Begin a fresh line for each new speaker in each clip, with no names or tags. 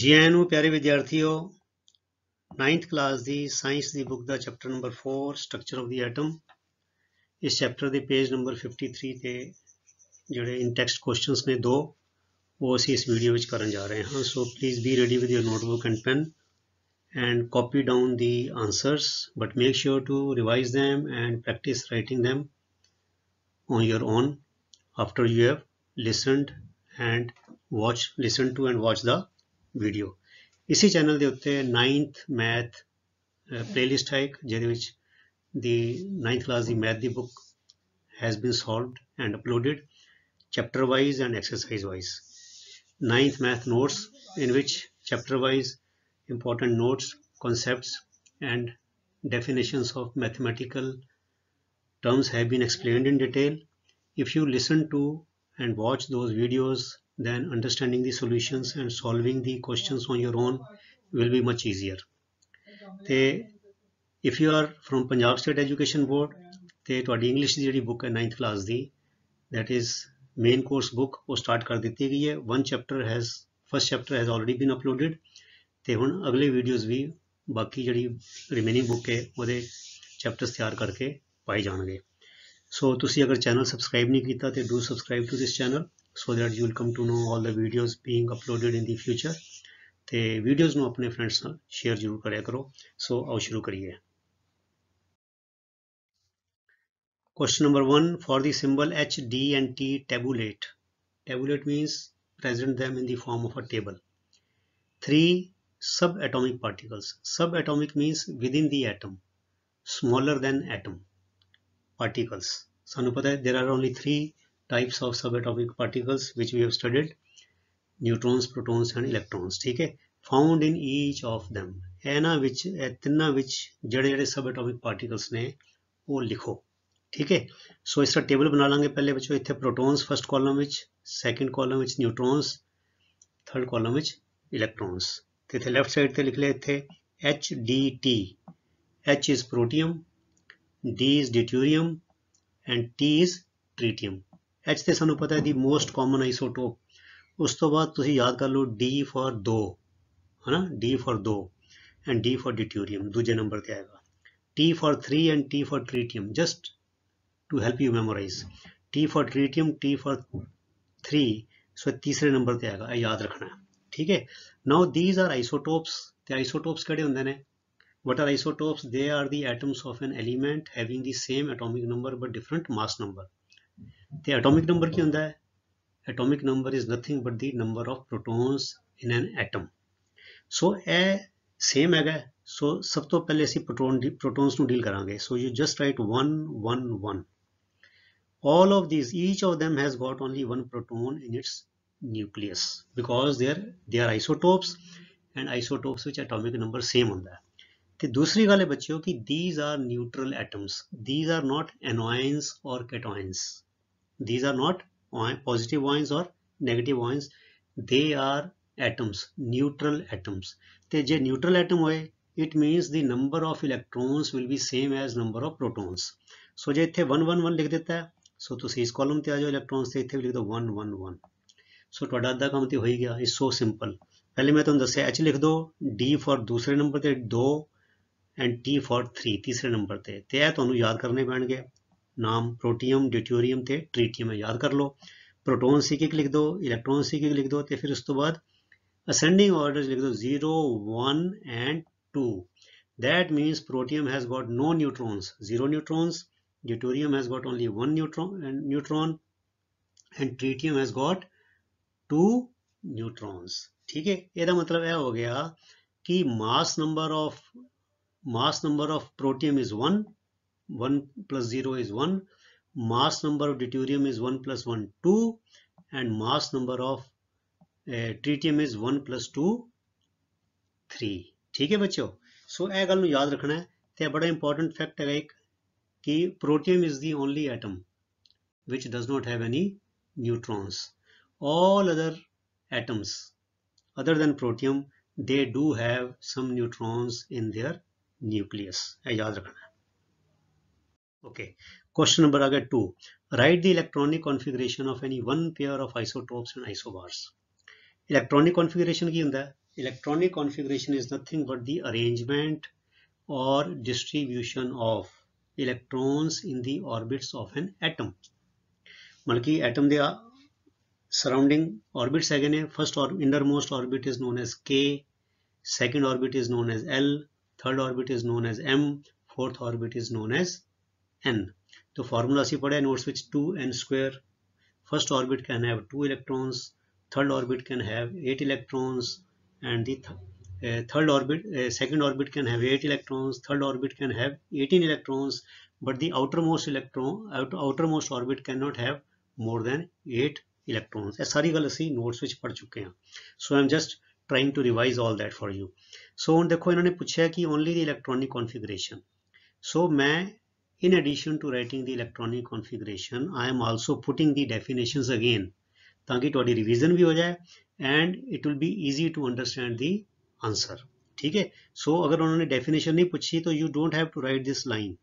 ਜੀ ਆਇਆਂ ਨੂੰ ਪਿਆਰੇ ਵਿਦਿਆਰਥੀਓ 9th ਕਲਾਸ ਦੀ ਸਾਇੰਸ ਦੀ ਬੁੱਕ ਦਾ chapter number 4 structure of the atom ਇਸ ਚੈਪਟਰ ਦੇ ਪੇਜ ਨੰਬਰ 53 ਤੇ ਜਿਹੜੇ ਇਨ ਟੈਕਸਟ ਕੁਐਸਚਨਸ ਨੇ ਦੋ ਉਹ ਅਸੀਂ ਇਸ ਵੀਡੀਓ ਵਿੱਚ ਕਰਨ ਜਾ ਰਹੇ ਹਾਂ so please be ready with your notebook and pen and copy down the answers but make sure to revise them and practice writing them on your own after you have listened and watched listen to and watch the video ਇਸੇ channel ਦੇ ਉੱਤੇ 9th math playlist ਹੈ ਇੱਕ ਜਿਹਦੇ ਵਿੱਚ ਦੀ 9th class ਦੀ math ਦੀ book has been solved and uploaded chapter wise and exercise wise ninth math notes in which chapter wise important notes concepts and definitions of mathematical terms have been explained in detail if you listen to and watch those videos then understanding the solutions and solving the questions on your own will be much easier te if you are from punjab state education board te todi english di jehdi book hai 9th class di that is main course book oh start kar ditti gayi hai one chapter has first chapter has already been uploaded te hun agle videos vi baki jehdi remaining book hai ode chapters taiyar karke jaan ge so tusi agar channel subscribe nahi kita te do subscribe to this channel so that you will come to know all the videos being uploaded in the future ਤੇ videos ਨੂੰ ਆਪਣੇ friends ਨਾਲ share ਜ਼ਰੂਰ ਕਰਿਆ ਕਰੋ ਸੋ ਆਓ ਸ਼ੁਰੂ ਕਰੀਏ question number 1 for the symbol h d and t tabulate tabulate means present them in the form of a table three subatomic particles subatomic means within the atom smaller than atom particles ਸਾਨੂੰ ਪਤਾ ਹੈ there are only three types of subatomic particles which we have studied neutrons protons and electrons ठीक है found in each of them एना ना विच तिना विच जड़े जड़े सब एटॉमिक पार्टिकल्स ने वो लिखो ठीक है सो इसका टेबल बना लेंगे पहले बच्चों इतने प्रोटॉन्स फर्स्ट कॉलम विच सेकंड कॉलम विच न्यूट्रॉन्स थर्ड कॉलम विच इलेक्ट्रॉन्स तो इतने लेफ्ट साइड से लिख लिया इतने H D T H is protium D is deuterium and T is tritium H से सू पता है दी मोस्ट कॉमन आइसोटोप उस तो बाद तुसी याद कर लो डी फॉर दो है ना डी फॉर दो एंड डी फॉर डिट्यूरियम दूजे नंबर पर आएगा T for three and T for tritium just to help you memorise T for tritium T for three so तीसरे नंबर पर आएगा याद रखना है ठीक है now these are isotopes isotopes कड़े होंगे ने what are isotopes they are the atoms of an element having the same atomic number but different mass number तो एटोमिक नंबर की होंगे atomic number is nothing but the number of protons in an atom so a same है so सब तो पहले असं proton D protons deal करा so you just write one one one all of this each of them has got only one proton in its nucleus because they are they are isotopes and isotopes atomic number same होंगे कि दूसरी गल है बच्चों कि these are neutral atoms these are not anions और cations these are not positive ions और negative ions they are atoms neutral atoms तो जे न्यूट्रल एटम होए it means the number of electrons will be same as number of protons so जो इतने one one one लिख दिता है सो तुम इस कॉलम से आ जाओ इलेक्ट्रॉन्स से इतने भी लिख दो वन वन वन सो थोड़ा अद्धा काम तो हो ही गया इज सो सिंपल पहले मैं तुम्हें दस एच लिख दो डी फॉर दूसरे नंबर से दो एंड टी फॉर थ्री तीसरे नंबर ਤੇ ਤੇ ਇਹ ਤੁਹਾਨੂੰ ਯਾਦ ਕਰਨੇ नाम प्रोटीयम ड्यूटोरीयम से ਤੇ है याद कर लो प्रोटोन सीकिक लिख दो इलेक्ट्रॉन सीकिक लिख दो तो फिर फिर तो बाद असेंडिंग ऑर्डर लिख दो zero one and two that means protium has got no neutrons zero neutrons deuterium has got only one neutron and neutron and tritium has got two neutrons ठीक है यदा तो मतलब यह हो गया कि mass number of mass number of protium is 1 1 plus 0 is 1 mass number of deuterium is 1 plus 1 2 and mass number of uh, tritium is 1 plus 2 3 ठीक है बच्चों so, यह गल याद रखना है तो बड़ा important fact है एक कि protium is the only atom which does not have any neutrons. All other atoms, other than protium they do have some neutrons in their nucleus याद रखना ओके क्वेश्चन नंबर अगर to write the electronic configuration of any one pair of isotopes and isobars electronic configuration की होंगे electronic configuration is nothing but the arrangement और distribution of electrons in the orbits of an atom मतलब कि atom ਦੇ surrounding orbits है first और ਔਰ most orbit is known as K second orbit is known as L third orbit is known as m, fourth orbit is known as n. तो formula ऐसी पड़े notes which 2n square. First orbit can have 2 electrons, third orbit can have 8 electrons and the uh, third orbit, uh, second orbit can have 8 electrons, third orbit can have 18 electrons but the outermost electron, outermost orbit cannot have more than 8 electrons. ये सारी गलत सी notes which पढ़ चुके हैं So I am just trying to revise all that for you so ਹੁਣ ਦੇਖੋ ਇਹਨਾਂ ਨੇ ਪੁੱਛਿਆ ਕਿ only the electronic configuration so ਮੈਂ in addition to writing the electronic configuration I am also putting the definitions again ਤਾਂ ਕਿ ਤੁਹਾਡੀ ਰਿਵੀਜ਼ਨ ਵੀ ਹੋ ਜਾਏ and it will be easy to understand the answer ਠੀਕ ਹੈ ਸੋ ਅਗਰ ਉਹਨਾਂ ਨੇ ਡੈਫੀਨੇਸ਼ਨ ਨਹੀਂ ਪੁੱਛੀ ਤਾਂ you don't have to write this line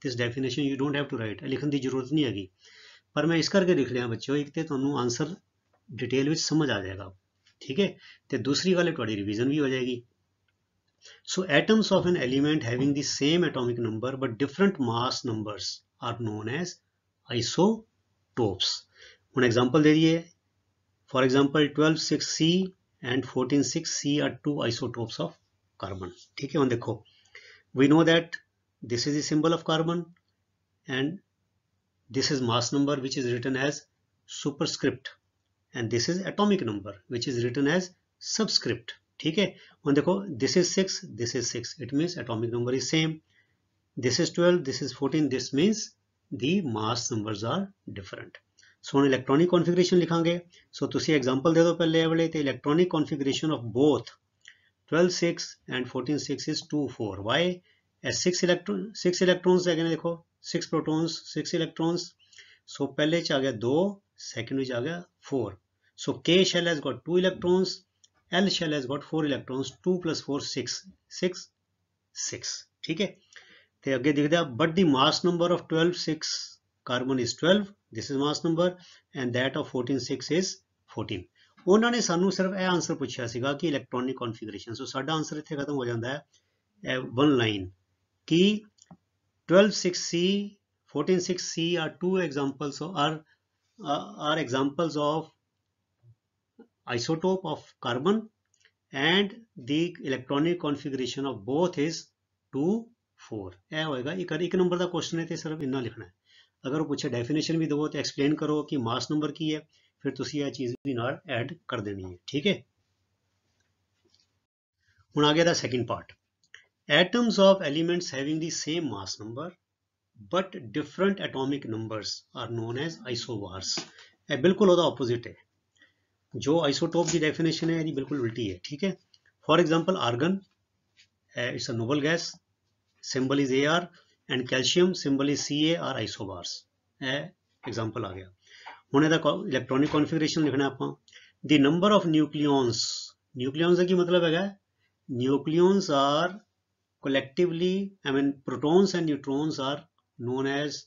this definition you don't have to write ਲਿਖਣ ਦੀ ਜ਼ਰੂਰਤ ਨਹੀਂ ਹੈਗੀ ਪਰ ਮੈਂ ਇਸ ਕਰਕੇ ਲਿਖ ਲਿਆ ਬੱਚਿਓ ਇੱਕ ਤੇ ਤੁਹਾਨੂੰ ਆਨਸਰ ਡਿਟੇਲ ਵਿੱਚ ਸਮਝ ਆ ਜਾਏਗਾ ठीक है तो दूसरी वाले थोड़ी रिविजन भी हो जाएगी so atoms of an element having the same atomic number but different mass numbers are known as isotopes उन्हें एग्जांपल दे दिए for example 12 six C and 14 six C are two isotopes of carbon ठीक है और देखो we know that this is the symbol of carbon and this is mass number which is written as superscript and this is atomic number which is written as subscript ठीक है और देखो this is six this is six it means atomic number is same this is twelve this is fourteen this means the mass number are different so हम electronic configuration लिखा सो तुम example दे दो पहले वाले तो electronic configuration of both twelve six and 14 six is two four why As 6 electron, 6 electrons again. देखो six protons, six electrons. So पहले आ गया दो सैकेंड आ गया four So K shell has got 2 electrons, L shell has got 4 electrons, 2 plus 4, 6, 6, 6. ठीक है तो आगे देख दिया but the mass number of 12 6 carbon is 12 this is mass number and that of 14 6 is 14 ਉਹਨਾਂ ਨੇ ਸਾਨੂੰ ਸਿਰਫ ਇਹ ਆਨਸਰ ਪੁੱਛਿਆ ਸੀਗਾ ਕਿ ਇਲੈਕਟ੍ਰੋਨਿਕ ਕਨਫੀਗਰੇਸ਼ਨ ਸੋ ਸਾਡਾ ਆਨਸਰ ਇੱਥੇ ਖਤਮ ਹੋ ਜਾਂਦਾ ਹੈ ਵਨ ਲਾਈਨ ਕਿ 126C 146C are two examples or are are examples of isotope of carbon and the electronic configuration of both is 2 4 ए होएगा एक एक नंबर का क्वेश्चन है तो सिर्फ इन्ना लिखना है ਅਗਰ ਉਹ ਪੁੱਛੇ ਡੈਫੀਨੇਸ਼ਨ ਵੀ ਦਿਵੋ ਤੇ ਐਕਸਪਲੇਨ ਕਰੋ ਕਿ ਮਾਸ ਨੰਬਰ ਕੀ ਹੈ ਫਿਰ ਤੁਸੀਂ ਇਹ ਚੀਜ਼ ਵੀ ਨਾਲ ਐਡ ਕਰ ਦੇਣੀ ਹੈ ਠੀਕ ਹੈ ਹੁਣ ਆ ਗਿਆ ਦਾ second part atoms of elements having the same mass number but different atomic numbers are known as isobars ਇਹ ਬਿਲਕੁਲ ਉਹਦਾ ਆਪੋਜ਼ਿਟ ਹੈ जो आइसोटोप की डेफिनेशन है यानी बिल्कुल उल्टी है ठीक है for example argon it's a noble gas symbol is A R and calcium symbol is C A are isobars example आ गया हमने इलेक्ट्रॉनिक कॉन्फिग्रेशन लिखना आप नंबर ऑफ न्यूक्लियॉन्स न्यूक्लियॉन्स का मतलब है nucleons are collectively I mean protons and neutrons are known as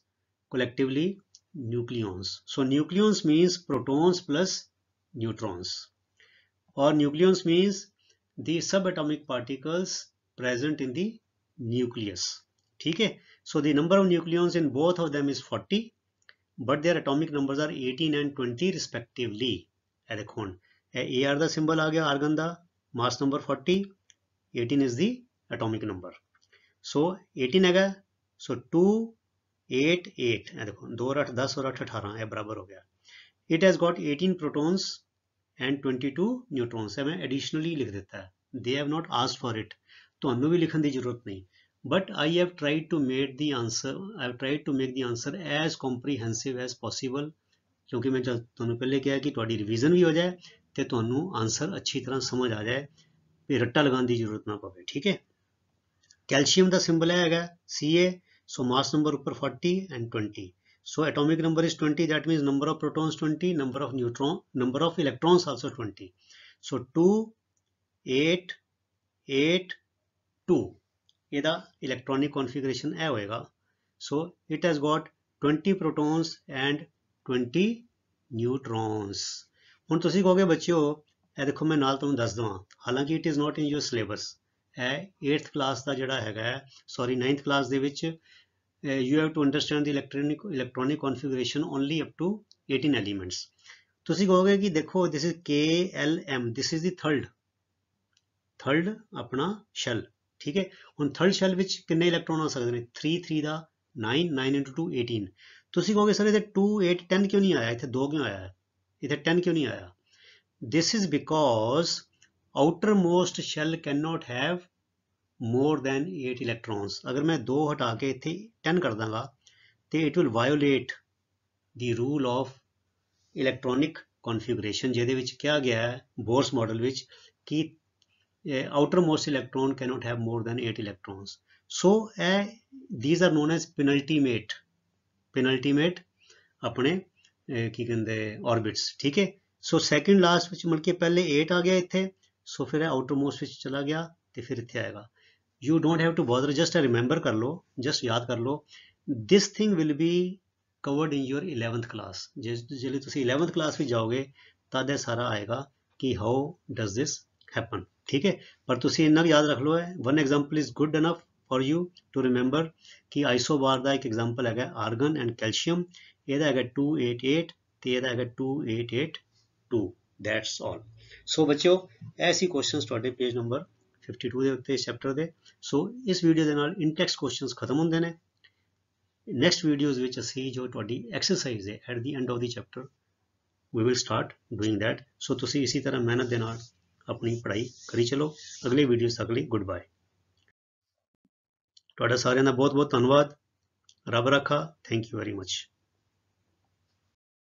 collectively nucleons so nucleons means protons plus neutrons or nucleons means the subatomic particles present in the nucleus. Okay? So the number of nucleons in both of them is 40 but their atomic numbers are 18 and 20 respectively. A AR the symbol आ गया argon the mass number 40 18 is the atomic number. So 18 आ गया so 2 8 8 देखो दो और आठ दस और आठ अठारह बराबर हो गया. It has got 18 protons and 22 neutrons ਹੈ ਮੈਂ ਐਡੀਸ਼ਨਲੀ ਲਿਖ ਦਿੱਤਾ they have not asked for it ਤੁਹਾਨੂੰ ਵੀ ਲਿਖਣ ਦੀ ਜ਼ਰੂਰਤ ਨਹੀਂ but i have tried to make the answer i have tried to make the answer as comprehensive as possible ਕਿਉਂਕਿ ਮੈਂ ਤੁਹਾਨੂੰ ਪਹਿਲੇ ਕਿਹਾ ਕਿ ਤੁਹਾਡੀ ਰਿਵੀਜ਼ਨ ਵੀ ਹੋ ਜਾਏ ਤੇ ਤੁਹਾਨੂੰ ਆਨਸਰ ਅੱਛੀ ਤਰ੍ਹਾਂ ਸਮਝ ਆ ਜਾਏ ਤੇ ਰੱਟਾ ਲਗਾਉਣ ਦੀ ਜ਼ਰੂਰਤ ਨਾ ਪਵੇ ਠੀਕ ਹੈ ਕੈਲਸ਼ੀਅਮ ਦਾ ਸਿੰਬਲ ਹੈਗਾ Ca ਸੋ ਮਾਸ ਨੰਬਰ ਉੱਪਰ 40 and 20 So atomic number is 20. That means number of protons 20, number of neutron, number of electrons also 20. So 2, 8, 8, 2. Either electronic configuration however. So it has got 20 protons and 20 neutrons. ਹੁਣ ਤੁਸੀਂ ਕਹੋਗੇ ਬੱਚਿਓ ਇਹ ਦੇਖੋ ਮੈਂ ਨਾਲ ਤੁਹਾਨੂੰ ਦੱਸ ਦਵਾਂ ਹਾਲਾਂਕਿ it is not in your syllabus ਇਹ 8th ਕਲਾਸ ਦਾ ਜਿਹੜਾ ਹੈਗਾ ਸੌਰੀ 9th ਕਲਾਸ ਦੇ ਵਿੱਚ uh, you have to understand the electronic electronic configuration only up to 18 elements ਤੁਸੀਂ ਕਹੋਗੇ ਕਿ ਦੇਖੋ this is k l m this is the third third ਆਪਣਾ shell ਠੀਕ ਹੈ ਹੁਣ ਥਰਡ ਸ਼ੈਲ ਵਿੱਚ ਕਿੰਨੇ ਇਲੈਕਟ੍ਰੋਨ ਆ ਸਕਦੇ ਨੇ 3 3 ਦਾ 9 9 2 18 ਤੁਸੀਂ ਕਹੋਗੇ ਸਰ ਇੱਥੇ 2 8 10 ਕਿਉਂ ਨਹੀਂ ਆਇਆ ਇੱਥੇ 2 ਕਿਉਂ ਆਇਆ ਇੱਥੇ 10 ਕਿਉਂ ਨਹੀਂ ਆਇਆ this is because outermost shell cannot have more than 8 electrons ਅਗਰ ਮੈਂ 2 ਹਟਾ ਕੇ ਇੱਥੇ 10 ਕਰ ਦਾਂਗਾ ਤੇ it will violate the rule of electronic configuration ਜਿਹਦੇ ਵਿੱਚ ਕਿਹਾ ਗਿਆ ਹੈ ਬੋਰਸ ਮਾਡਲ ਵਿੱਚ ਕਿ outermost electron cannot have more than 8 electrons so eh, these are known as penultimate penultimate ਆਪਣੇ ਕੀ ਕਹਿੰਦੇ ਆਰਬਿਟਸ ਠੀਕ ਹੈ ਸੋ ਸੈਕੰਡ ਲਾਸਟ ਵਿੱਚ ਮਿਲ ਕੇ ਪਹਿਲੇ 8 ਆ ਗਿਆ ਇੱਥੇ ਸੋ ਫਿਰ ਆਊਟਰਮੋਸਟ ਵਿੱਚ ਚਲਾ ਗਿਆ ਤੇ ਫਿਰ ਇੱਥੇ ਆਏਗਾ you don't have to bother just remember कर लो जस्ट याद कर लो this thing will be covered in your eleventh class जल्दी तुम इलेवंथ क्लास भी जाओगे तद यह सारा आएगा कि हाउ डज दिस हैपन ठीक है पर तुम इन्ना याद रख लो eh? है one example is good enough isobar का एक example isobar argon and calcium ਹੈਗਾ है टू एट एट तो यह है two eight eight two that's all so बचो ऐसी क्वेश्चन पेज नंबर 52 ਦੇ ਉੱਤੇ ਚੈਪਟਰ ਦੇ ਸੋ ਇਸ ਵੀਡੀਓ ਦੇ ਨਾਲ ਇਨਟੈਕਸਟ ਕੁਐਸਚਨਸ ਖਤਮ ਹੁੰਦੇ ਨੇ ਨੈਕਸਟ ਵੀਡੀਓਜ਼ ਵਿੱਚ ਅਸੀਂ ਜੋ ਤੁਹਾਡੀ ਐਕਸਰਸਾਈਜ਼ ਹੈ at the end of the chapter we will start doing that so ਤੁਸੀਂ ਇਸੇ ਤਰ੍ਹਾਂ ਮਿਹਨਤ ਦੇ ਨਾਲ ਆਪਣੀ ਪੜ੍ਹਾਈ ਕਰੀ ਚਲੋ ਅਗਲੇ ਵੀਡੀਓ ਤੱਕ ਲਈ ਗੁੱਡ ਬਾਏ ਤੁਹਾਡਾ ਸਾਰਿਆਂ ਦਾ ਬਹੁਤ ਬਹੁਤ ਧੰਨਵਾਦ ਰੱਬ ਰੱਖਾ ਥੈਂਕ ਯੂ ਵੈਰੀ ਮੱਚ